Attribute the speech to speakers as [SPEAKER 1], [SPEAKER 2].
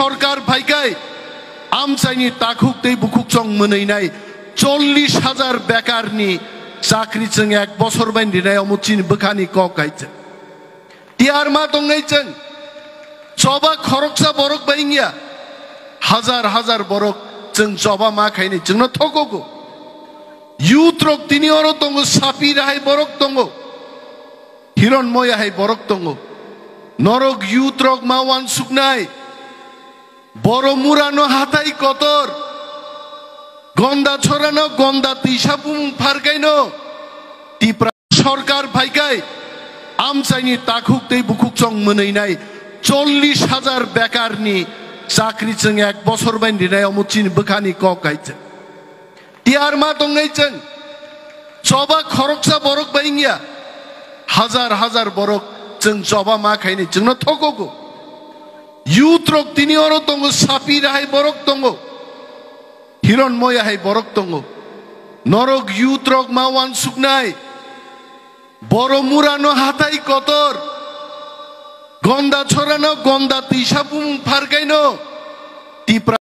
[SPEAKER 1] সরকার ভাইকাই আমচাইনি তাকুক দেই বুকুক চং মনেই নাই চল্লিশ হাজার বেকার নি চাকরি চং এক বছর বাইন্দিনাই অমুচিন বখানি কক গাইছে তিয়ার মা দংগাইছেন চবা খরকসা বরক বাইঙ্গিয়া হাজার হাজার বরক जों চবা মা খাইনি जोंनो না থকোগো ইউত্রক তিনি অর दङ सापि राहाय বরক दङ হিরণময় হাই বরক दङ নরক ইউত্রক মা ওয়ান সুখ নাই বড় মুরানো হাতাই কতর গন্দা ছড়ানো গন্দা তিসাপুম ফারকাইনো টিপরা সরকার ভাইকায় আম চাইনি তাকুক দেই বুকুক চং মনেই নাই চল্লিশ হাজার বেকার নি চাকরি চেং এক বছর বাইন্দি নাই অমুচিন বখানি কক গাইছে টিয়ার মা দংগাইছেন জবা খরকসা বরক বাইঙ্গিয়া হাজার হাজার বরক চেং জবা মা খাইনি চেং না থকগো யூத்ரோக் তিনিওরো তঙ্গ সাপির আহে বরক তঙ্গ হিরণময় আহে বরক তঙ্গ নরক யூத்ரோক মাওয়ান সুকনাই বড় মুরানো হাতাই কতর গন্দা ছড়ানো
[SPEAKER 2] গন্দা তিসাপুম ফারকাইনো টিপরা